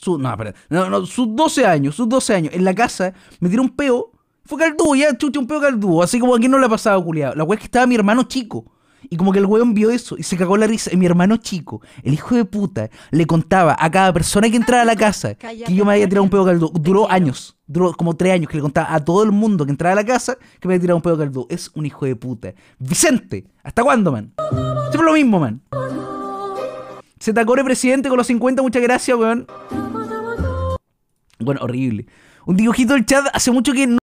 su no, espera, no, sus 12 años, sus 12 años, en la casa, me tiró un peo, fue caldúo, ya, chucha, un peo caldúo, así como aquí no le ha pasado, culiado. La weón es que estaba mi hermano chico. Y como que el weón vio eso y se cagó la risa. Y mi hermano chico, el hijo de puta, le contaba a cada persona que entraba a la casa que yo me había tirado un peo caldo. Duró años, duró como tres años que le contaba a todo el mundo que entraba a la casa que me había tirado un peo caldo. Es un hijo de puta. Vicente, ¿hasta cuándo, man? Siempre lo mismo, man. ¿Se Zetacore presidente con los 50, muchas gracias, weón. Bueno, horrible. Un dibujito del chat hace mucho que no